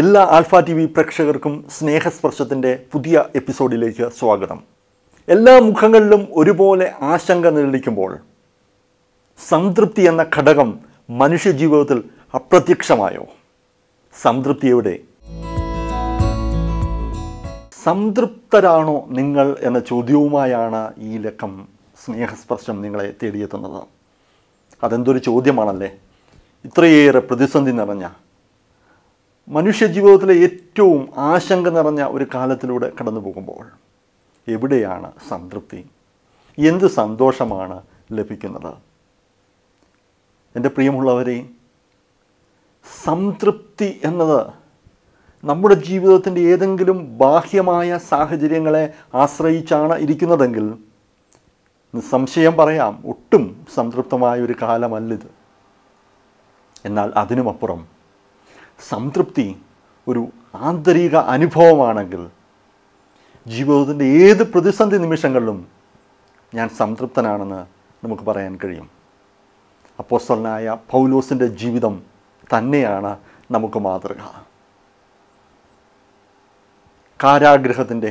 എല്ലാ alpha T V പ്രേക്ഷകർക്കും സ്നേഹസ്പർശത്തിൻ്റെ പുതിയ എപ്പിസോഡിലേക്ക് സ്വാഗതം എല്ലാ മുഖങ്ങളിലും ഒരുപോലെ ആശങ്ക നിഴലിക്കുമ്പോൾ സംതൃപ്തി എന്ന ഘടകം മനുഷ്യജീവിതത്തിൽ അപ്രത്യക്ഷമായോ സംതൃപ്തി എവിടെ സംതൃപ്തരാണോ നിങ്ങൾ എന്ന ചോദ്യവുമായാണ് ഈ ലക്കം സ്നേഹസ്പർശം നിങ്ങളെ തേടിയെത്തുന്നത് അതെന്തൊരു ചോദ്യമാണല്ലേ ഇത്രയേറെ പ്രതിസന്ധി നിറഞ്ഞ മനുഷ്യജീവിതത്തിലെ ഏറ്റവും ആശങ്ക നിറഞ്ഞ ഒരു കാലത്തിലൂടെ കടന്നു പോകുമ്പോൾ എവിടെയാണ് സംതൃപ്തി എന്ത് സന്തോഷമാണ് ലഭിക്കുന്നത് എൻ്റെ പ്രിയമുള്ളവരെ സംതൃപ്തി എന്നത് നമ്മുടെ ജീവിതത്തിൻ്റെ ഏതെങ്കിലും ബാഹ്യമായ സാഹചര്യങ്ങളെ ആശ്രയിച്ചാണ് ഇരിക്കുന്നതെങ്കിൽ സംശയം പറയാം ഒട്ടും സംതൃപ്തമായ ഒരു കാലമല്ലിത് എന്നാൽ അതിനുമപ്പുറം സംതൃപ്തി ഒരു ആന്തരിക അനുഭവമാണെങ്കിൽ ജീവിതത്തിൻ്റെ ഏത് പ്രതിസന്ധി നിമിഷങ്ങളിലും ഞാൻ സംതൃപ്തനാണെന്ന് നമുക്ക് പറയാൻ കഴിയും അപ്പോസ്വലനായ പൗലോസിൻ്റെ ജീവിതം തന്നെയാണ് നമുക്ക് മാതൃക കാരാഗ്രഹത്തിൻ്റെ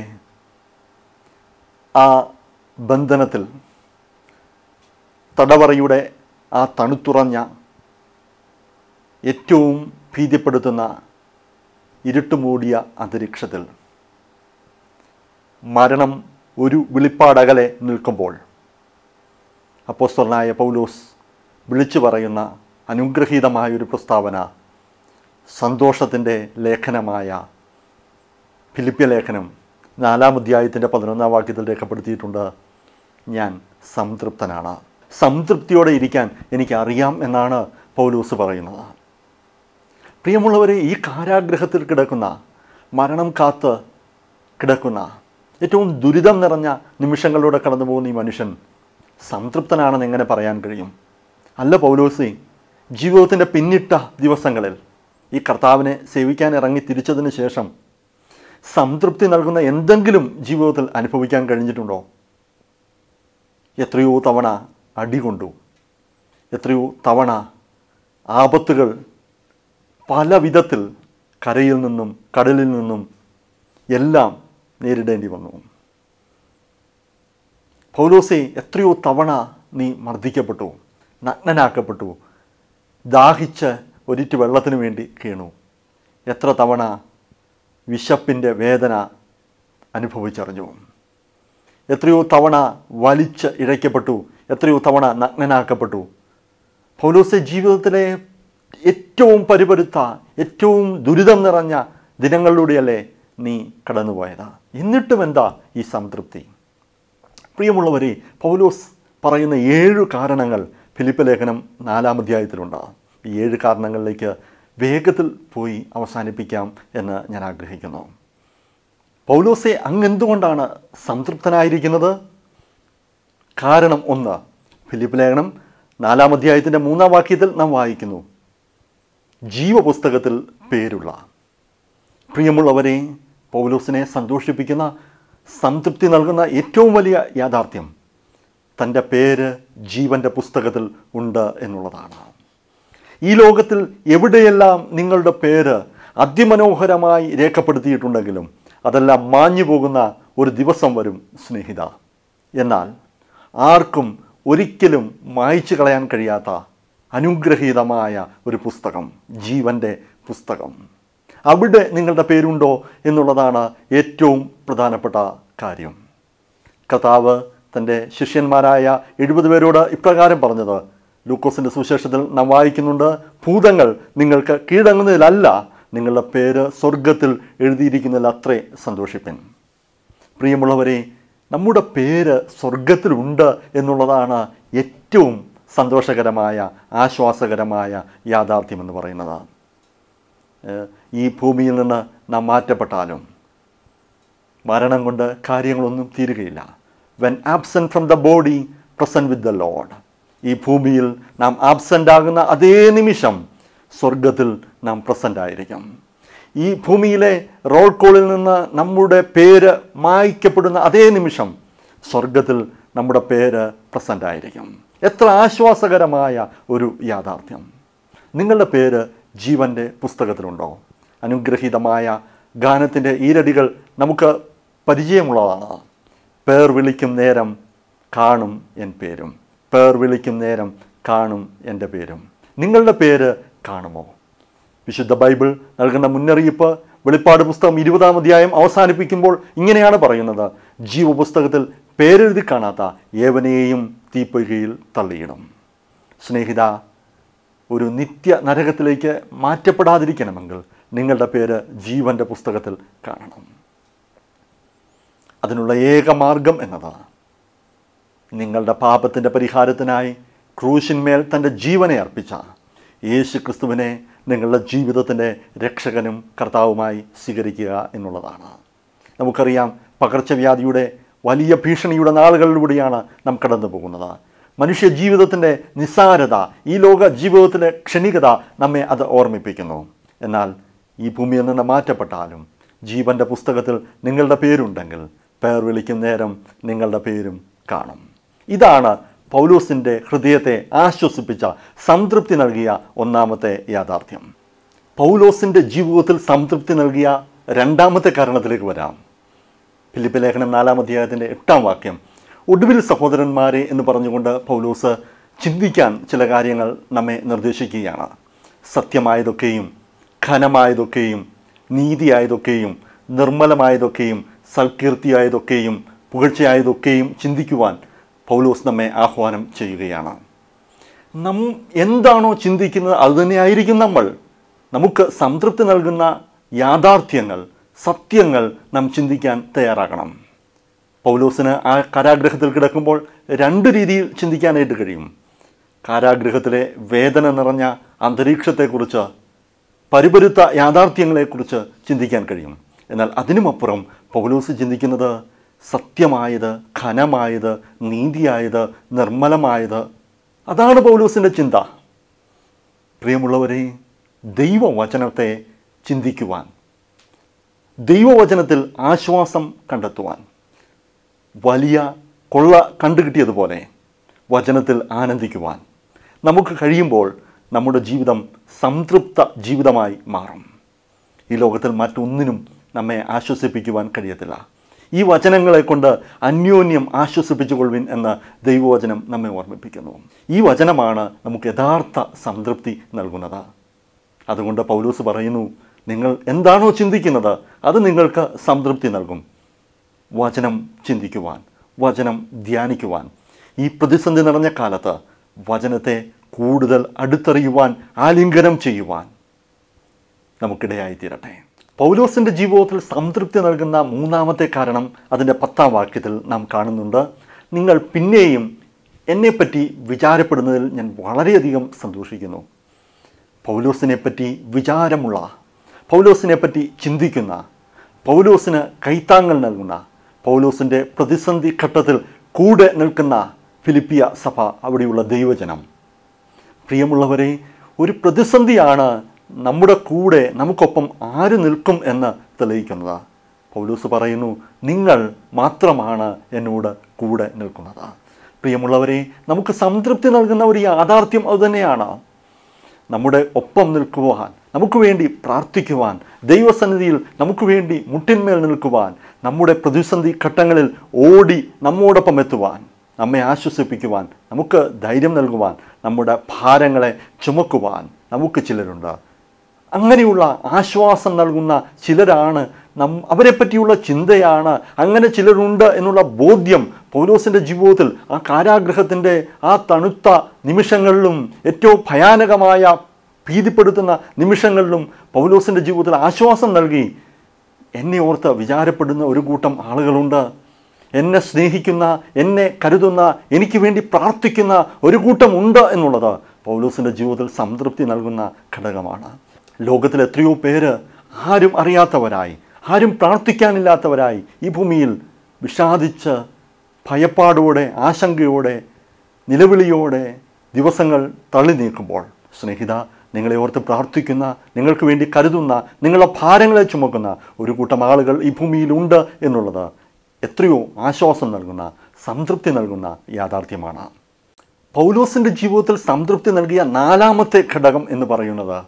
ആ ബന്ധനത്തിൽ തടവറയുടെ ആ തണുത്തുറഞ്ഞ ഏറ്റവും ഭീതിപ്പെടുത്തുന്ന ഇരുട്ടുമൂടിയ അന്തരീക്ഷത്തിൽ മരണം ഒരു വിളിപ്പാടകലെ നിൽക്കുമ്പോൾ അപ്പോസ്തലനായ പൗലോസ് വിളിച്ചു പറയുന്ന അനുഗ്രഹീതമായൊരു പ്രസ്താവന സന്തോഷത്തിൻ്റെ ലേഖനമായ ഫിലിപ്പ്യ ലേഖനം നാലാം അധ്യായത്തിൻ്റെ പതിനൊന്നാം വാക്യത്തിൽ രേഖപ്പെടുത്തിയിട്ടുണ്ട് ഞാൻ സംതൃപ്തനാണ് സംതൃപ്തിയോടെ ഇരിക്കാൻ എനിക്കറിയാം എന്നാണ് പൗലൂസ് പറയുന്നത് പ്രിയമുള്ളവരെ ഈ കാരാഗ്രഹത്തിൽ കിടക്കുന്ന മരണം കാത്ത് കിടക്കുന്ന ഏറ്റവും ദുരിതം നിറഞ്ഞ നിമിഷങ്ങളിലൂടെ കടന്നു പോകുന്ന ഈ മനുഷ്യൻ സംതൃപ്തനാണെന്ന് എങ്ങനെ പറയാൻ കഴിയും അല്ല പൗലോസി ജീവിതത്തിൻ്റെ പിന്നിട്ട ദിവസങ്ങളിൽ ഈ കർത്താവിനെ സേവിക്കാൻ ഇറങ്ങി തിരിച്ചതിന് ശേഷം സംതൃപ്തി നൽകുന്ന എന്തെങ്കിലും ജീവിതത്തിൽ അനുഭവിക്കാൻ കഴിഞ്ഞിട്ടുണ്ടോ എത്രയോ തവണ അടി കൊണ്ടു എത്രയോ തവണ ആപത്തുകൾ പല വിധത്തിൽ കരയിൽ നിന്നും കടലിൽ നിന്നും എല്ലാം നേരിടേണ്ടി വന്നു പൗലോസെ എത്രയോ തവണ നീ മർദ്ദിക്കപ്പെട്ടു നഗ്നനാക്കപ്പെട്ടു ദാഹിച്ച് ഒരിറ്റ് വെള്ളത്തിന് വേണ്ടി കീണു എത്ര തവണ വിശപ്പിൻ്റെ വേദന അനുഭവിച്ചറിഞ്ഞു എത്രയോ തവണ വലിച്ച് ഇഴയ്ക്കപ്പെട്ടു എത്രയോ തവണ നഗ്നനാക്കപ്പെട്ടു പൗലോസെ ജീവിതത്തിലെ ഏറ്റവും പരിപരുത്ത ഏറ്റവും ദുരിതം നിറഞ്ഞ ദിനങ്ങളിലൂടെയല്ലേ നീ കടന്നുപോയത് എന്നിട്ടും എന്താ ഈ സംതൃപ്തി പ്രിയമുള്ളവരെ പൗലോസ് പറയുന്ന ഏഴ് കാരണങ്ങൾ ഫിലിപ്പ് ലേഖനം നാലാം അധ്യായത്തിലുണ്ടാകും ഈ ഏഴ് കാരണങ്ങളിലേക്ക് വേഗത്തിൽ പോയി അവസാനിപ്പിക്കാം എന്ന് ഞാൻ ആഗ്രഹിക്കുന്നു പൗലോസെ അങ്ങെന്തുകൊണ്ടാണ് സംതൃപ്തനായിരിക്കുന്നത് കാരണം ഒന്ന് ഫിലിപ്പ് ലേഖനം നാലാം അധ്യായത്തിൻ്റെ മൂന്നാം വാക്യത്തിൽ നാം വായിക്കുന്നു ജീവപുസ്തകത്തിൽ പേരുള്ള പ്രിയമുള്ളവരെ പൗലോസിനെ സന്തോഷിപ്പിക്കുന്ന സംതൃപ്തി നൽകുന്ന ഏറ്റവും വലിയ യാഥാർത്ഥ്യം തൻ്റെ പേര് ജീവൻ്റെ പുസ്തകത്തിൽ ഉണ്ട് എന്നുള്ളതാണ് ഈ ലോകത്തിൽ എവിടെയെല്ലാം നിങ്ങളുടെ പേര് അതിമനോഹരമായി രേഖപ്പെടുത്തിയിട്ടുണ്ടെങ്കിലും അതെല്ലാം മാഞ്ഞു പോകുന്ന ഒരു ദിവസം വരും സ്നേഹിത എന്നാൽ ആർക്കും ഒരിക്കലും മായ്ച്ചു കളയാൻ കഴിയാത്ത അനുഗ്രഹീതമായ ഒരു പുസ്തകം ജീവൻ്റെ പുസ്തകം അവിടെ നിങ്ങളുടെ പേരുണ്ടോ എന്നുള്ളതാണ് ഏറ്റവും പ്രധാനപ്പെട്ട കാര്യം കഥാവ് തൻ്റെ ശിഷ്യന്മാരായ എഴുപത് പേരോട് ഇപ്രകാരം പറഞ്ഞത് ലൂക്കോസിൻ്റെ സുവിശേഷത്തിൽ നാം വായിക്കുന്നുണ്ട് ഭൂതങ്ങൾ നിങ്ങൾക്ക് കീഴടങ്ങുന്നതിലല്ല നിങ്ങളുടെ പേര് സ്വർഗത്തിൽ എഴുതിയിരിക്കുന്നതിൽ അത്രേ സന്തോഷിപ്പൻ പ്രിയമുള്ളവരെ നമ്മുടെ പേര് സ്വർഗത്തിലുണ്ട് എന്നുള്ളതാണ് ഏറ്റവും സന്തോഷകരമായ ആശ്വാസകരമായ യാഥാർത്ഥ്യമെന്ന് പറയുന്നതാണ് ഈ ഭൂമിയിൽ നിന്ന് നാം മാറ്റപ്പെട്ടാലും മരണം കൊണ്ട് കാര്യങ്ങളൊന്നും തീരുകയില്ല when absent from the body present with the lord ഈ ഭൂമിയിൽ നാം ആബ്സെൻ്റ് ആകുന്ന അതേ നിമിഷം സ്വർഗത്തിൽ നാം പ്രസൻ്റ് ആയിരിക്കും ഈ ഭൂമിയിലെ റോൾ കോളിൽ നിന്ന് നമ്മുടെ പേര് മായ്ക്കപ്പെടുന്ന അതേ നിമിഷം സ്വർഗത്തിൽ നമ്മുടെ പേര് പ്രസൻ്റ് ആയിരിക്കും എത്ര ആശ്വാസകരമായ ഒരു യാഥാർത്ഥ്യം നിങ്ങളുടെ പേര് ജീവൻ്റെ പുസ്തകത്തിലുണ്ടോ അനുഗ്രഹീതമായ ഗാനത്തിൻ്റെ ഈരടികൾ നമുക്ക് പരിചയമുള്ളതാണ് പേർ വിളിക്കും നേരം കാണും എൻ പേരും പേർ വിളിക്കും നേരം കാണും എൻ്റെ പേരും നിങ്ങളുടെ പേര് കാണുമോ വിശുദ്ധ ബൈബിൾ നൽകുന്ന മുന്നറിയിപ്പ് വെളിപ്പാട് പുസ്തകം ഇരുപതാം അധ്യായം അവസാനിപ്പിക്കുമ്പോൾ ഇങ്ങനെയാണ് പറയുന്നത് ജീവപുസ്തകത്തിൽ പേരെഴുതി കാണാത്ത ഏവനെയും തീപ്പൊയ്കയിൽ തള്ളിയിടും സ്നേഹിത ഒരു നിത്യ നരകത്തിലേക്ക് മാറ്റപ്പെടാതിരിക്കണമെങ്കിൽ നിങ്ങളുടെ പേര് ജീവൻ്റെ പുസ്തകത്തിൽ കാണണം അതിനുള്ള ഏക മാർഗം എന്നത് നിങ്ങളുടെ പാപത്തിൻ്റെ പരിഹാരത്തിനായി ക്രൂശിന്മേൽ തൻ്റെ ജീവനെ അർപ്പിച്ച യേശു ക്രിസ്തുവിനെ നിങ്ങളുടെ ജീവിതത്തിൻ്റെ രക്ഷകനും കർത്താവുമായി സ്വീകരിക്കുക എന്നുള്ളതാണ് നമുക്കറിയാം പകർച്ചവ്യാധിയുടെ വലിയ ഭീഷണിയുടെ നാളുകളിലൂടെയാണ് നാം കടന്നു പോകുന്നത് മനുഷ്യ ജീവിതത്തിൻ്റെ നിസ്സാരത ഈ ലോക ജീവിതത്തിൻ്റെ ക്ഷണികത നമ്മെ അത് ഓർമ്മിപ്പിക്കുന്നു എന്നാൽ ഈ ഭൂമിയിൽ നിന്ന് മാറ്റപ്പെട്ടാലും ജീവൻ്റെ പുസ്തകത്തിൽ നിങ്ങളുടെ പേരുണ്ടെങ്കിൽ പേർ വിളിക്കുന്ന നേരം നിങ്ങളുടെ പേരും കാണും ഇതാണ് പൗലോസിൻ്റെ ഹൃദയത്തെ ആശ്വസിപ്പിച്ച സംതൃപ്തി നൽകിയ ഒന്നാമത്തെ യാഥാർത്ഥ്യം പൗലോസിൻ്റെ ജീവിതത്തിൽ സംതൃപ്തി നൽകിയ രണ്ടാമത്തെ കാരണത്തിലേക്ക് വരാം ഫിലിപ്പ് ലേഖനം നാലാം അധ്യായത്തിൻ്റെ എട്ടാം വാക്യം ഒടുവിൽ സഹോദരന്മാരെ എന്ന് പറഞ്ഞുകൊണ്ട് പൗലോസ് ചിന്തിക്കാൻ ചില കാര്യങ്ങൾ നമ്മെ നിർദ്ദേശിക്കുകയാണ് സത്യമായതൊക്കെയും ഘനമായതൊക്കെയും നീതിയായതൊക്കെയും നിർമ്മലമായതൊക്കെയും സൽകീർത്തിയായതൊക്കെയും പുകഴ്ചയായതൊക്കെയും ചിന്തിക്കുവാൻ പൗലോസ് നമ്മെ ആഹ്വാനം ചെയ്യുകയാണ് നം എന്താണോ ചിന്തിക്കുന്നത് അതുതന്നെയായിരിക്കും നമ്മൾ നമുക്ക് സംതൃപ്തി നൽകുന്ന യാഥാർത്ഥ്യങ്ങൾ സത്യങ്ങൾ നാം ചിന്തിക്കാൻ തയ്യാറാകണം പൗലോസിന് ആ കാരാഗ്രഹത്തിൽ കിടക്കുമ്പോൾ രണ്ട് രീതിയിൽ ചിന്തിക്കാനായിട്ട് കഴിയും കാരാഗ്രഹത്തിലെ വേദന നിറഞ്ഞ അന്തരീക്ഷത്തെക്കുറിച്ച് പരിപരുത്ത യാഥാർത്ഥ്യങ്ങളെക്കുറിച്ച് ചിന്തിക്കാൻ കഴിയും എന്നാൽ അതിനുമപ്പുറം പൗലോസ് ചിന്തിക്കുന്നത് സത്യമായത് ഘനമായത് നീതിയായത് നിർമ്മലമായത് അതാണ് പൗലോസിൻ്റെ ചിന്ത പ്രിയമുള്ളവരെ ദൈവവചനത്തെ ചിന്തിക്കുവാൻ ദൈവവചനത്തിൽ ആശ്വാസം കണ്ടെത്തുവാൻ വലിയ കൊള്ള കണ്ടുകിട്ടിയതുപോലെ വചനത്തിൽ ആനന്ദിക്കുവാൻ നമുക്ക് കഴിയുമ്പോൾ നമ്മുടെ ജീവിതം സംതൃപ്ത ജീവിതമായി മാറും ഈ ലോകത്തിൽ മറ്റൊന്നിനും നമ്മെ ആശ്വസിപ്പിക്കുവാൻ കഴിയത്തില്ല ഈ വചനങ്ങളെ കൊണ്ട് അന്യോന്യം ആശ്വസിപ്പിച്ചുകൊള്ളുവിൻ എന്ന ദൈവവചനം നമ്മെ ഓർമ്മിപ്പിക്കുന്നു ഈ വചനമാണ് നമുക്ക് യഥാർത്ഥ സംതൃപ്തി നൽകുന്നത് അതുകൊണ്ട് പൗലൂസ് പറയുന്നു നിങ്ങൾ എന്താണോ ചിന്തിക്കുന്നത് അത് നിങ്ങൾക്ക് സംതൃപ്തി നൽകും വചനം ചിന്തിക്കുവാൻ വചനം ധ്യാനിക്കുവാൻ ഈ പ്രതിസന്ധി നിറഞ്ഞ കാലത്ത് വചനത്തെ കൂടുതൽ അടുത്തറിയുവാൻ ആലിംഗനം ചെയ്യുവാൻ നമുക്കിടയായിത്തീരട്ടെ പൗലോസിൻ്റെ ജീവിതത്തിൽ സംതൃപ്തി നൽകുന്ന മൂന്നാമത്തെ കാരണം അതിൻ്റെ പത്താം വാക്യത്തിൽ നാം കാണുന്നുണ്ട് നിങ്ങൾ പിന്നെയും എന്നെപ്പറ്റി വിചാരപ്പെടുന്നതിൽ ഞാൻ വളരെയധികം സന്തോഷിക്കുന്നു പൗലോസിനെപ്പറ്റി വിചാരമുള്ള പൗലോസിനെ പറ്റി ചിന്തിക്കുന്ന പൗലോസിന് കൈത്താങ്ങൾ നൽകുന്ന പൗലോസിൻ്റെ പ്രതിസന്ധി ഘട്ടത്തിൽ കൂടെ നിൽക്കുന്ന ഫിലിപ്പിയ സഭ അവിടെയുള്ള ദൈവജനം പ്രിയമുള്ളവരെ ഒരു പ്രതിസന്ധിയാണ് നമ്മുടെ കൂടെ നമുക്കൊപ്പം ആര് നിൽക്കും എന്ന് തെളിയിക്കുന്നത് പൗലോസ് പറയുന്നു നിങ്ങൾ മാത്രമാണ് എന്നോട് കൂടെ നിൽക്കുന്നത് പ്രിയമുള്ളവരെ നമുക്ക് സംതൃപ്തി നൽകുന്ന ഒരു യാഥാർത്ഥ്യം അതുതന്നെയാണ് നമ്മുടെ ഒപ്പം നിൽക്കുവാൻ നമുക്ക് വേണ്ടി പ്രാർത്ഥിക്കുവാൻ ദൈവസന്നിധിയിൽ നമുക്ക് വേണ്ടി മുട്ടിന്മേൽ നിൽക്കുവാൻ നമ്മുടെ പ്രതിസന്ധി ഘട്ടങ്ങളിൽ ഓടി നമ്മോടൊപ്പം എത്തുവാൻ നമ്മെ ആശ്വസിപ്പിക്കുവാൻ നമുക്ക് ധൈര്യം നൽകുവാൻ നമ്മുടെ ഭാരങ്ങളെ ചുമക്കുവാൻ നമുക്ക് ചിലരുണ്ട് അങ്ങനെയുള്ള ആശ്വാസം നൽകുന്ന ചിലരാണ് നം പറ്റിയുള്ള ചിന്തയാണ് അങ്ങനെ ചിലരുണ്ട് എന്നുള്ള ബോധ്യം പൗലോസിൻ്റെ ജീവിതത്തിൽ ആ കാരാഗ്രഹത്തിൻ്റെ ആ തണുത്ത നിമിഷങ്ങളിലും ഏറ്റവും ഭയാനകമായ ഭീതിപ്പെടുത്തുന്ന നിമിഷങ്ങളിലും പൗലോസിൻ്റെ ജീവിതത്തിൽ ആശ്വാസം നൽകി എന്നെ ഓർത്ത് വിചാരപ്പെടുന്ന ഒരു കൂട്ടം ആളുകളുണ്ട് എന്നെ സ്നേഹിക്കുന്ന എന്നെ കരുതുന്ന എനിക്ക് വേണ്ടി പ്രാർത്ഥിക്കുന്ന ഒരു കൂട്ടം ഉണ്ട് എന്നുള്ളത് പൗലോസിൻ്റെ ജീവിതത്തിൽ സംതൃപ്തി നൽകുന്ന ഘടകമാണ് ലോകത്തിൽ എത്രയോ പേര് ആരും അറിയാത്തവരായി ആരും പ്രാർത്ഥിക്കാനില്ലാത്തവരായി ഈ ഭൂമിയിൽ വിഷാദിച്ച് ഭയപ്പാടോടെ ആശങ്കയോടെ നിലവിളിയോടെ ദിവസങ്ങൾ തള്ളി നീക്കുമ്പോൾ സ്നേഹിത നിങ്ങളെ ഓർത്ത് പ്രാർത്ഥിക്കുന്ന നിങ്ങൾക്ക് വേണ്ടി കരുതുന്ന നിങ്ങളുടെ ഭാരങ്ങളെ ചുമക്കുന്ന ഒരു കൂട്ടം ആളുകൾ ഈ ഭൂമിയിലുണ്ട് എന്നുള്ളത് എത്രയോ ആശ്വാസം നൽകുന്ന സംതൃപ്തി നൽകുന്ന യാഥാർത്ഥ്യമാണ് പൗലോസിൻ്റെ ജീവിതത്തിൽ സംതൃപ്തി നൽകിയ നാലാമത്തെ ഘടകം എന്ന് പറയുന്നത്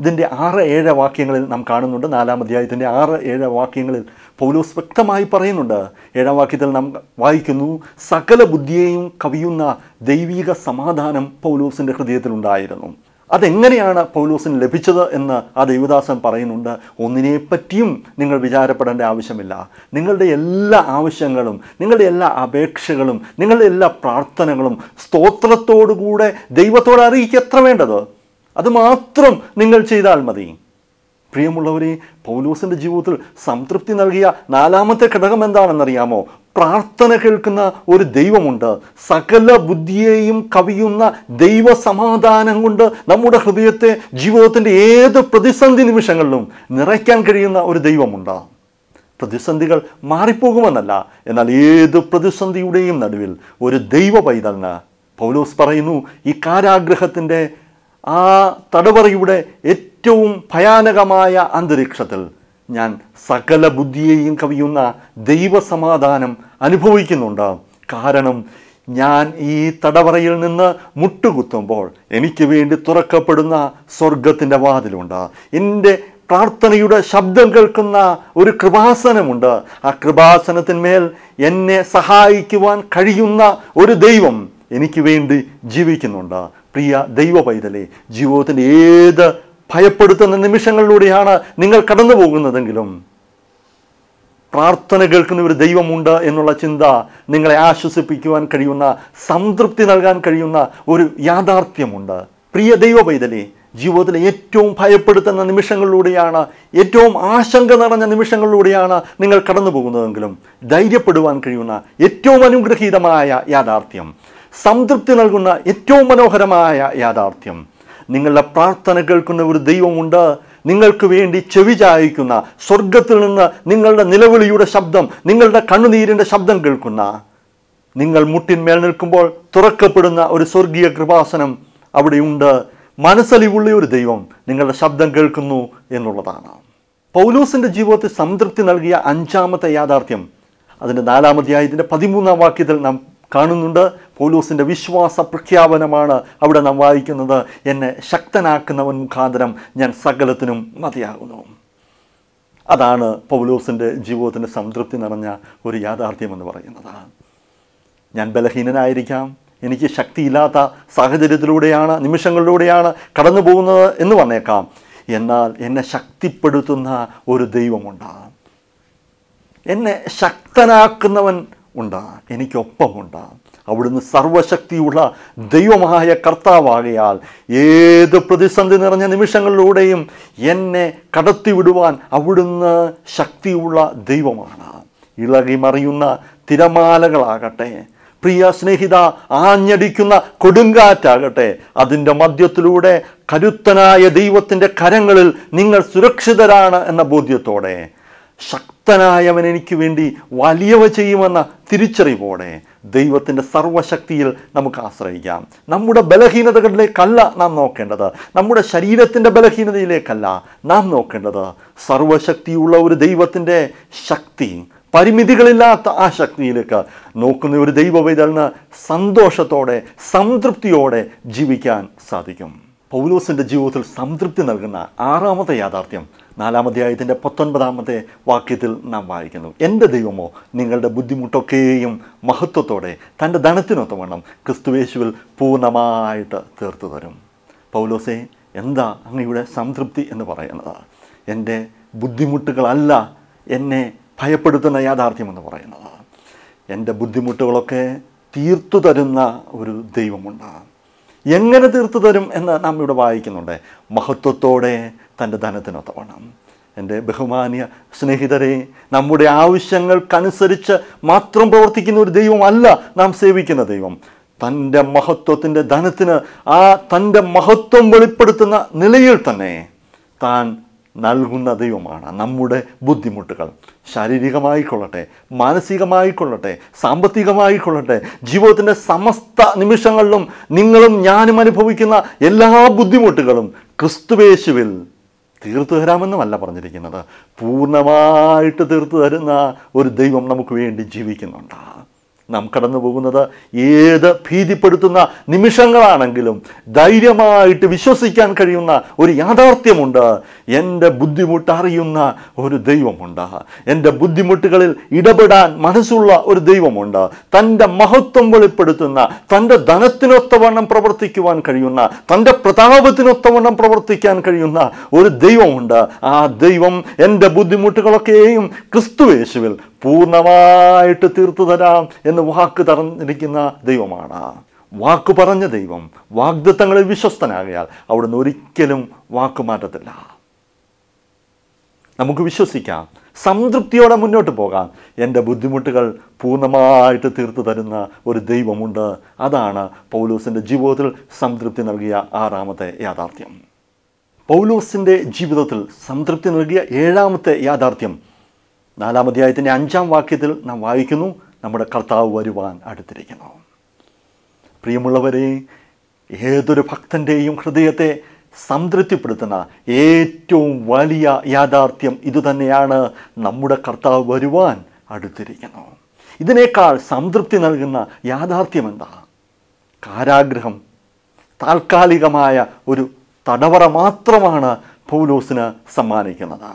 ഇതിൻ്റെ ആറ് ഏഴ് വാക്യങ്ങളിൽ നാം കാണുന്നുണ്ട് നാലാം അധ്യായത്തിൻ്റെ ആറ് ഏഴ് വാക്യങ്ങളിൽ പൗലോസ് വ്യക്തമായി പറയുന്നുണ്ട് ഏഴാം വാക്യത്തിൽ നാം വായിക്കുന്നു സകല ബുദ്ധിയെയും കവിയുന്ന ദൈവിക സമാധാനം പൗലോസിൻ്റെ ഹൃദയത്തിലുണ്ടായിരുന്നു അതെങ്ങനെയാണ് പൗലോസിന് ലഭിച്ചത് എന്ന് ആ ദൈവദാസൻ പറയുന്നുണ്ട് ഒന്നിനെപ്പറ്റിയും നിങ്ങൾ വിചാരപ്പെടേണ്ട ആവശ്യമില്ല നിങ്ങളുടെ എല്ലാ ആവശ്യങ്ങളും നിങ്ങളുടെ എല്ലാ അപേക്ഷകളും നിങ്ങളുടെ എല്ലാ പ്രാർത്ഥനകളും സ്തോത്രത്തോടുകൂടെ ദൈവത്തോട് അറിയിക്കുക എത്ര വേണ്ടത് അതുമാത്രം മാത്രം നിങ്ങൾ ചെയ്താൽ മതി പ്രിയമുള്ളവരെ പൗലൂസിൻ്റെ ജീവിതത്തിൽ സംതൃപ്തി നൽകിയ നാലാമത്തെ ഘടകം എന്താണെന്നറിയാമോ പ്രാർത്ഥന കേൾക്കുന്ന ഒരു ദൈവമുണ്ട് സകല ബുദ്ധിയെയും കവിയുന്ന ദൈവ സമാധാനം കൊണ്ട് നമ്മുടെ ഹൃദയത്തെ ജീവിതത്തിൻ്റെ ഏത് പ്രതിസന്ധി നിമിഷങ്ങളിലും നിറയ്ക്കാൻ കഴിയുന്ന ഒരു ദൈവമുണ്ട് പ്രതിസന്ധികൾ മാറിപ്പോകുമെന്നല്ല എന്നാൽ ഏത് പ്രതിസന്ധിയുടെയും നടുവിൽ ഒരു ദൈവ പൈതലിന് പൗലോസ് പറയുന്നു ഈ കാരാഗ്രഹത്തിൻ്റെ ആ തടവറയുടെ ഏറ്റവും ഭയാനകമായ അന്തരീക്ഷത്തിൽ ഞാൻ സകല ബുദ്ധിയെയും കവിയുന്ന ദൈവസമാധാനം അനുഭവിക്കുന്നുണ്ട് കാരണം ഞാൻ ഈ തടവറയിൽ നിന്ന് മുട്ടുകുത്തുമ്പോൾ എനിക്ക് വേണ്ടി തുറക്കപ്പെടുന്ന സ്വർഗത്തിൻ്റെ വാതിലുണ്ട് എൻ്റെ പ്രാർത്ഥനയുടെ ശബ്ദം കേൾക്കുന്ന ഒരു കൃപാസനമുണ്ട് ആ കൃപാസനത്തിന്മേൽ എന്നെ സഹായിക്കുവാൻ കഴിയുന്ന ഒരു ദൈവം എനിക്ക് വേണ്ടി ജീവിക്കുന്നുണ്ട് പ്രിയ ദൈവ പൈതലെ ജീവിതത്തിൻ്റെ ഏത് ഭയപ്പെടുത്തുന്ന നിമിഷങ്ങളിലൂടെയാണ് നിങ്ങൾ കടന്നു പോകുന്നതെങ്കിലും പ്രാർത്ഥന കേൾക്കുന്ന ഒരു ദൈവമുണ്ട് എന്നുള്ള ചിന്ത നിങ്ങളെ ആശ്വസിപ്പിക്കുവാൻ കഴിയുന്ന സംതൃപ്തി നൽകാൻ കഴിയുന്ന ഒരു യാഥാർത്ഥ്യമുണ്ട് പ്രിയ ദൈവ പൈതലെ ജീവിതത്തിലെ ഏറ്റവും ഭയപ്പെടുത്തുന്ന നിമിഷങ്ങളിലൂടെയാണ് ഏറ്റവും ആശങ്ക നിറഞ്ഞ നിമിഷങ്ങളിലൂടെയാണ് നിങ്ങൾ കടന്നു പോകുന്നതെങ്കിലും ധൈര്യപ്പെടുവാൻ കഴിയുന്ന ഏറ്റവും അനുഗ്രഹീതമായ യാഥാർത്ഥ്യം സംതൃപ്തി നൽകുന്ന ഏറ്റവും മനോഹരമായ യാഥാർത്ഥ്യം നിങ്ങളുടെ പ്രാർത്ഥന കേൾക്കുന്ന ഒരു ദൈവമുണ്ട് നിങ്ങൾക്ക് വേണ്ടി ചെവി ചായക്കുന്ന സ്വർഗത്തിൽ നിന്ന് നിങ്ങളുടെ നിലവിളിയുടെ ശബ്ദം നിങ്ങളുടെ കണ്ണുനീരിൻ്റെ ശബ്ദം കേൾക്കുന്ന നിങ്ങൾ മുട്ടിന്മേൽ നിൽക്കുമ്പോൾ തുറക്കപ്പെടുന്ന ഒരു സ്വർഗീയ കൃപാസനം അവിടെയുണ്ട് മനസ്സലിവുള്ള ഒരു ദൈവം നിങ്ങളുടെ ശബ്ദം കേൾക്കുന്നു എന്നുള്ളതാണ് പൗലൂസിൻ്റെ ജീവിതത്തിൽ സംതൃപ്തി നൽകിയ അഞ്ചാമത്തെ യാഥാർത്ഥ്യം അതിൻ്റെ നാലാമധ്യായത്തിൻ്റെ പതിമൂന്നാം വാക്യത്തിൽ നാം കാണുന്നുണ്ട് പോലൂസിൻ്റെ വിശ്വാസ പ്രഖ്യാപനമാണ് അവിടെ നാം വായിക്കുന്നത് എന്നെ ശക്തനാക്കുന്നവൻ മുഖാന്തരം ഞാൻ സകലത്തിനും മതിയാകുന്നു അതാണ് പൗലോസിൻ്റെ ജീവിതത്തിൻ്റെ സംതൃപ്തി നിറഞ്ഞ ഒരു യാഥാർത്ഥ്യം എന്ന് പറയുന്നത് ഞാൻ ബലഹീനനായിരിക്കാം എനിക്ക് ശക്തിയില്ലാത്ത സാഹചര്യത്തിലൂടെയാണ് നിമിഷങ്ങളിലൂടെയാണ് കടന്നു പോകുന്നത് എന്ന് വന്നേക്കാം എന്നാൽ എന്നെ ശക്തിപ്പെടുത്തുന്ന ഒരു ദൈവമുണ്ട് എന്നെ ശക്തനാക്കുന്നവൻ ഉണ്ട് എനിക്കൊപ്പമുണ്ടാകും അവിടുന്ന് സർവശക്തിയുള്ള ദൈവമായ കർത്താവാകയാൽ ഏത് പ്രതിസന്ധി നിറഞ്ഞ നിമിഷങ്ങളിലൂടെയും എന്നെ കടത്തിവിടുവാൻ അവിടുന്ന് ശക്തിയുള്ള ദൈവമാണ് ഇളകി മറിയുന്ന തിരമാലകളാകട്ടെ പ്രിയ സ്നേഹിത ആഞ്ഞടിക്കുന്ന കൊടുങ്കാറ്റാകട്ടെ അതിൻ്റെ മധ്യത്തിലൂടെ കരുത്തനായ ദൈവത്തിൻ്റെ കരങ്ങളിൽ നിങ്ങൾ സുരക്ഷിതരാണ് എന്ന ബോധ്യത്തോടെ ശക്തനായവൻ എനിക്ക് വേണ്ടി വലിയവ ചെയ്യുമെന്ന തിരിച്ചറിവോടെ ദൈവത്തിൻ്റെ സർവശക്തിയിൽ നമുക്ക് ആശ്രയിക്കാം നമ്മുടെ ബലഹീനതകളിലേക്കല്ല നാം നോക്കേണ്ടത് നമ്മുടെ ശരീരത്തിൻ്റെ ബലഹീനതയിലേക്കല്ല നാം നോക്കേണ്ടത് സർവശക്തിയുള്ള ഒരു ദൈവത്തിൻ്റെ ശക്തി പരിമിതികളില്ലാത്ത ആ ശക്തിയിലേക്ക് നോക്കുന്ന ഒരു ദൈവവേദലിന് സന്തോഷത്തോടെ സംതൃപ്തിയോടെ ജീവിക്കാൻ സാധിക്കും പൗലോസിൻ്റെ ജീവിതത്തിൽ സംതൃപ്തി നൽകുന്ന ആറാമത്തെ യാഥാർത്ഥ്യം അധ്യായത്തിൻ്റെ പത്തൊൻപതാമത്തെ വാക്യത്തിൽ നാം വായിക്കുന്നു എൻ്റെ ദൈവമോ നിങ്ങളുടെ ബുദ്ധിമുട്ടൊക്കെയും മഹത്വത്തോടെ തൻ്റെ ധനത്തിനൊത്തവണ്ണം ക്രിസ്തുവേശുവിൽ പൂർണ്ണമായിട്ട് തീർത്തു തരും പൗലോസെ എന്താ അങ്ങയുടെ സംതൃപ്തി എന്ന് പറയുന്നത് എൻ്റെ ബുദ്ധിമുട്ടുകളല്ല എന്നെ ഭയപ്പെടുത്തുന്ന യാഥാർത്ഥ്യമെന്ന് പറയുന്നത് എൻ്റെ ബുദ്ധിമുട്ടുകളൊക്കെ തീർത്തു തരുന്ന ഒരു ദൈവമുണ്ട് എങ്ങനെ തീർത്തു തരും എന്ന് നാം ഇവിടെ വായിക്കുന്നുണ്ട് മഹത്വത്തോടെ തൻ്റെ ധനത്തിനൊത്തവണ്ണം എൻ്റെ ബഹുമാനിയ സ്നേഹിതരെ നമ്മുടെ ആവശ്യങ്ങൾക്കനുസരിച്ച് മാത്രം പ്രവർത്തിക്കുന്ന ഒരു ദൈവമല്ല നാം സേവിക്കുന്ന ദൈവം തൻ്റെ മഹത്വത്തിൻ്റെ ധനത്തിന് ആ തൻ്റെ മഹത്വം വെളിപ്പെടുത്തുന്ന നിലയിൽ തന്നെ താൻ നൽകുന്ന ദൈവമാണ് നമ്മുടെ ബുദ്ധിമുട്ടുകൾ ശാരീരികമായിക്കൊള്ളട്ടെ മാനസികമായിക്കൊള്ളട്ടെ സാമ്പത്തികമായിക്കൊള്ളട്ടെ ജീവിതത്തിൻ്റെ സമസ്ത നിമിഷങ്ങളിലും നിങ്ങളും ഞാനും അനുഭവിക്കുന്ന എല്ലാ ബുദ്ധിമുട്ടുകളും ക്രിസ്തുവേശുവിൽ തീർത്തു തരാമെന്നുമല്ല പറഞ്ഞിരിക്കുന്നത് പൂർണ്ണമായിട്ട് തീർത്തു തരുന്ന ഒരു ദൈവം നമുക്ക് വേണ്ടി ജീവിക്കുന്നുണ്ട് നാം കടന്നു പോകുന്നത് ഏത് ഭീതിപ്പെടുത്തുന്ന നിമിഷങ്ങളാണെങ്കിലും ധൈര്യമായിട്ട് വിശ്വസിക്കാൻ കഴിയുന്ന ഒരു യാഥാർത്ഥ്യമുണ്ട് എൻ്റെ ബുദ്ധിമുട്ട് അറിയുന്ന ഒരു ദൈവമുണ്ട് എൻ്റെ ബുദ്ധിമുട്ടുകളിൽ ഇടപെടാൻ മനസ്സുള്ള ഒരു ദൈവമുണ്ട് തൻ്റെ മഹത്വം വെളിപ്പെടുത്തുന്ന തൻ്റെ ധനത്തിനൊത്തവണ്ണം പ്രവർത്തിക്കുവാൻ കഴിയുന്ന തൻ്റെ പ്രതാപത്തിനൊത്തവണ്ണം പ്രവർത്തിക്കാൻ കഴിയുന്ന ഒരു ദൈവമുണ്ട് ആ ദൈവം എൻ്റെ ബുദ്ധിമുട്ടുകളൊക്കെയും ക്രിസ്തുവേശുവിൽ പൂർണ്ണമായിട്ട് തീർത്തു തരാം എന്ന് വാക്ക് തറഞ്ഞിരിക്കുന്ന ദൈവമാണ് വാക്ക് പറഞ്ഞ ദൈവം വാഗ്ദത്തങ്ങളിൽ വിശ്വസ്തനാകയാൽ അവിടുന്ന് ഒരിക്കലും വാക്ക് മാറ്റത്തില്ല നമുക്ക് വിശ്വസിക്കാം സംതൃപ്തിയോടെ മുന്നോട്ട് പോകാം എൻ്റെ ബുദ്ധിമുട്ടുകൾ പൂർണ്ണമായിട്ട് തീർത്തു തരുന്ന ഒരു ദൈവമുണ്ട് അതാണ് പൗലൂസിൻ്റെ ജീവിതത്തിൽ സംതൃപ്തി നൽകിയ ആറാമത്തെ യാഥാർത്ഥ്യം പൗലൂസിൻ്റെ ജീവിതത്തിൽ സംതൃപ്തി നൽകിയ ഏഴാമത്തെ യാഥാർത്ഥ്യം നാലാം അധ്യായത്തിൻ്റെ അഞ്ചാം വാക്യത്തിൽ നാം വായിക്കുന്നു നമ്മുടെ കർത്താവ് വരുവാൻ അടുത്തിരിക്കുന്നു പ്രിയമുള്ളവരെ ഏതൊരു ഭക്തൻ്റെയും ഹൃദയത്തെ സംതൃപ്തിപ്പെടുത്തുന്ന ഏറ്റവും വലിയ യാഥാർത്ഥ്യം ഇതുതന്നെയാണ് നമ്മുടെ കർത്താവ് വരുവാൻ അടുത്തിരിക്കുന്നു ഇതിനേക്കാൾ സംതൃപ്തി നൽകുന്ന യാഥാർത്ഥ്യം എന്താ കാരാഗ്രഹം താൽക്കാലികമായ ഒരു തടവറ മാത്രമാണ് പൗലോസിന് സമ്മാനിക്കുന്നത്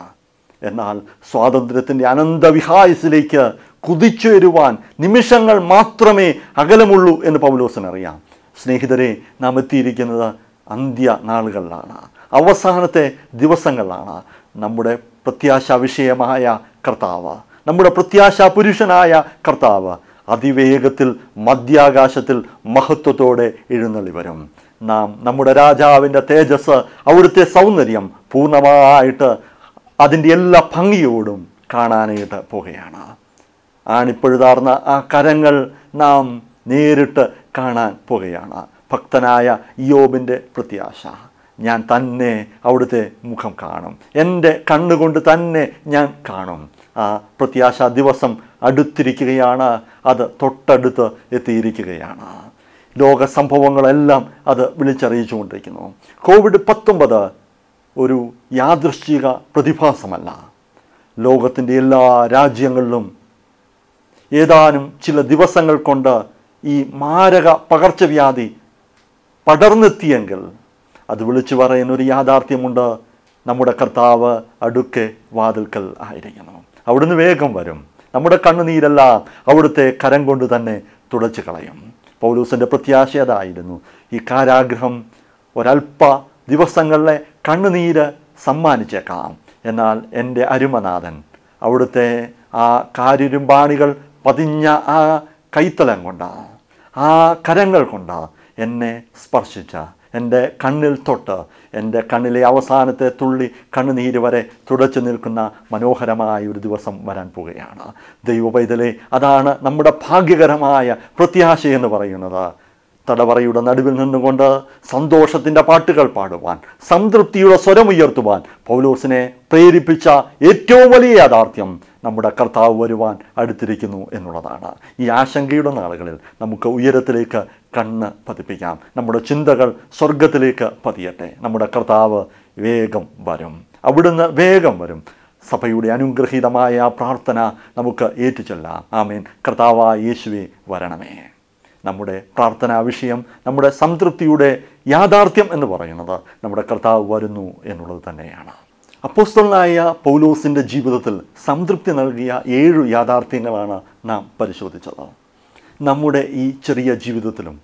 എന്നാൽ സ്വാതന്ത്ര്യത്തിൻ്റെ അനന്തവിഹായസിലേക്ക് കുതിച്ചുയരുവാൻ നിമിഷങ്ങൾ മാത്രമേ അകലമുള്ളൂ എന്ന് അറിയാം സ്നേഹിതരെ നാം എത്തിയിരിക്കുന്നത് അന്ത്യ നാളുകളിലാണ് അവസാനത്തെ ദിവസങ്ങളിലാണ് നമ്മുടെ പ്രത്യാശ വിഷയമായ കർത്താവ് നമ്മുടെ പ്രത്യാശ പുരുഷനായ കർത്താവ് അതിവേഗത്തിൽ മധ്യാകാശത്തിൽ മഹത്വത്തോടെ എഴുന്നള്ളി വരും നാം നമ്മുടെ രാജാവിൻ്റെ തേജസ് അവിടുത്തെ സൗന്ദര്യം പൂർണ്ണമായിട്ട് അതിൻ്റെ എല്ലാ ഭംഗിയോടും കാണാനായിട്ട് പോവുകയാണ് ആണിപ്പോഴുതാർന്ന ആ കരങ്ങൾ നാം നേരിട്ട് കാണാൻ പോവുകയാണ് ഭക്തനായ യോബിൻ്റെ പ്രത്യാശ ഞാൻ തന്നെ അവിടുത്തെ മുഖം കാണും എൻ്റെ കണ്ണുകൊണ്ട് തന്നെ ഞാൻ കാണും ആ പ്രത്യാശ ദിവസം അടുത്തിരിക്കുകയാണ് അത് തൊട്ടടുത്ത് എത്തിയിരിക്കുകയാണ് ലോക സംഭവങ്ങളെല്ലാം അത് വിളിച്ചറിയിച്ചുകൊണ്ടിരിക്കുന്നു കോവിഡ് പത്തൊമ്പത് ഒരു യാദൃശ്ചിക പ്രതിഭാസമല്ല ലോകത്തിൻ്റെ എല്ലാ രാജ്യങ്ങളിലും ഏതാനും ചില ദിവസങ്ങൾ കൊണ്ട് ഈ മാരക പകർച്ചവ്യാധി പടർന്നെത്തിയെങ്കിൽ അത് വിളിച്ചു പറയുന്നൊരു യാഥാർത്ഥ്യമുണ്ട് നമ്മുടെ കർത്താവ് അടുക്കെ വാതിൽക്കൽ ആയിരിക്കുന്നു അവിടുന്ന് വേഗം വരും നമ്മുടെ കണ്ണുനീരെല്ലാം അവിടുത്തെ കരം കൊണ്ട് തന്നെ തുടച്ചു കളയും പൗലൂസിൻ്റെ പ്രത്യാശ അതായിരുന്നു ഈ കാരാഗ്രഹം ഒരൽപ്പ ദിവസങ്ങളിലെ കണ്ണുനീര് സമ്മാനിച്ചേക്കാം എന്നാൽ എൻ്റെ അരുമനാഥൻ അവിടുത്തെ ആ കാരിരുമ്പാണികൾ പതിഞ്ഞ ആ കൈത്തലം കൊണ്ട് ആ കരങ്ങൾ കൊണ്ട് എന്നെ സ്പർശിച്ച എൻ്റെ കണ്ണിൽ തൊട്ട് എൻ്റെ കണ്ണിലെ അവസാനത്തെ തുള്ളി കണ്ണുനീര് വരെ തുടച്ചു നിൽക്കുന്ന മനോഹരമായ ഒരു ദിവസം വരാൻ പോവുകയാണ് ദൈവ പൈതലെ അതാണ് നമ്മുടെ ഭാഗ്യകരമായ പ്രത്യാശയെന്ന് പറയുന്നത് തടവറയുടെ നടുവിൽ നിന്നുകൊണ്ട് സന്തോഷത്തിൻ്റെ പാട്ടുകൾ പാടുവാൻ സംതൃപ്തിയുടെ സ്വരമുയർത്തുവാൻ പൗലോസിനെ പ്രേരിപ്പിച്ച ഏറ്റവും വലിയ യാഥാർത്ഥ്യം നമ്മുടെ കർത്താവ് വരുവാൻ അടുത്തിരിക്കുന്നു എന്നുള്ളതാണ് ഈ ആശങ്കയുടെ നാളുകളിൽ നമുക്ക് ഉയരത്തിലേക്ക് കണ്ണ് പതിപ്പിക്കാം നമ്മുടെ ചിന്തകൾ സ്വർഗത്തിലേക്ക് പതിയട്ടെ നമ്മുടെ കർത്താവ് വേഗം വരും അവിടുന്ന് വേഗം വരും സഭയുടെ അനുഗ്രഹീതമായ പ്രാർത്ഥന നമുക്ക് ഏറ്റുചൊല്ലാം ആമീൻ കർത്താവായ യേശുവെ വരണമേ നമ്മുടെ പ്രാർത്ഥനാ വിഷയം നമ്മുടെ സംതൃപ്തിയുടെ യാഥാർത്ഥ്യം എന്ന് പറയുന്നത് നമ്മുടെ കർത്താവ് വരുന്നു എന്നുള്ളത് തന്നെയാണ് അപ്പോസ്തലനായ പൗലോസിൻ്റെ ജീവിതത്തിൽ സംതൃപ്തി നൽകിയ ഏഴ് യാഥാർത്ഥ്യങ്ങളാണ് നാം പരിശോധിച്ചത് നമ്മുടെ ഈ ചെറിയ ജീവിതത്തിലും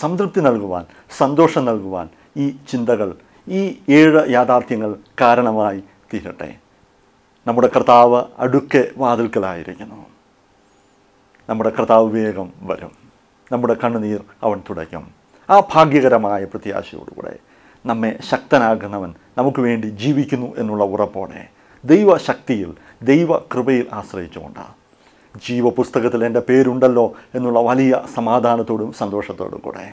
സംതൃപ്തി നൽകുവാൻ സന്തോഷം നൽകുവാൻ ഈ ചിന്തകൾ ഈ ഏഴ് യാഥാർത്ഥ്യങ്ങൾ കാരണമായി തീരട്ടെ നമ്മുടെ കർത്താവ് അടുക്കെ വാതിൽക്കലായിരിക്കുന്നു നമ്മുടെ കർത്താവ് വേഗം വരും നമ്മുടെ കണ്ണുനീർ അവൻ തുടയ്ക്കും ആ ഭാഗ്യകരമായ പ്രത്യാശയോടുകൂടെ നമ്മെ ശക്തനാകുന്നവൻ നമുക്ക് വേണ്ടി ജീവിക്കുന്നു എന്നുള്ള ഉറപ്പോടെ ദൈവശക്തിയിൽ ദൈവ കൃപയിൽ ആശ്രയിച്ചുകൊണ്ട് ജീവപുസ്തകത്തിൽ എൻ്റെ പേരുണ്ടല്ലോ എന്നുള്ള വലിയ സമാധാനത്തോടും സന്തോഷത്തോടും കൂടെ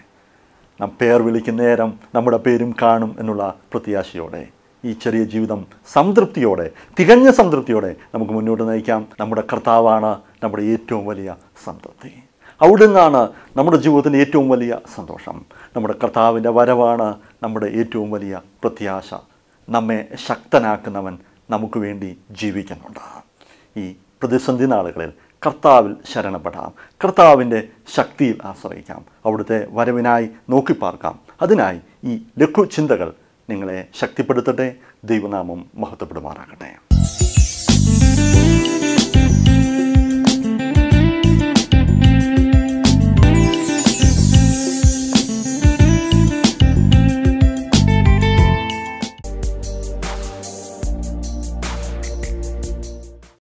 നാം പേർ വിളിക്കുന്ന നേരം നമ്മുടെ പേരും കാണും എന്നുള്ള പ്രത്യാശയോടെ ഈ ചെറിയ ജീവിതം സംതൃപ്തിയോടെ തികഞ്ഞ സംതൃപ്തിയോടെ നമുക്ക് മുന്നോട്ട് നയിക്കാം നമ്മുടെ കർത്താവാണ് നമ്മുടെ ഏറ്റവും വലിയ സംതൃപ്തി നിന്നാണ് നമ്മുടെ ജീവിതത്തിന് ഏറ്റവും വലിയ സന്തോഷം നമ്മുടെ കർത്താവിൻ്റെ വരവാണ് നമ്മുടെ ഏറ്റവും വലിയ പ്രത്യാശ നമ്മെ ശക്തനാക്കുന്നവൻ നമുക്ക് വേണ്ടി ജീവിക്കുന്നുണ്ട് ഈ പ്രതിസന്ധി നാളുകളിൽ കർത്താവിൽ ശരണപ്പെടാം കർത്താവിൻ്റെ ശക്തിയിൽ ആശ്രയിക്കാം അവിടുത്തെ വരവിനായി നോക്കിപ്പാർക്കാം അതിനായി ഈ ലഘു ചിന്തകൾ നിങ്ങളെ ശക്തിപ്പെടുത്തട്ടെ ദൈവനാമം മഹത്വപ്പെടുമാറാകട്ടെ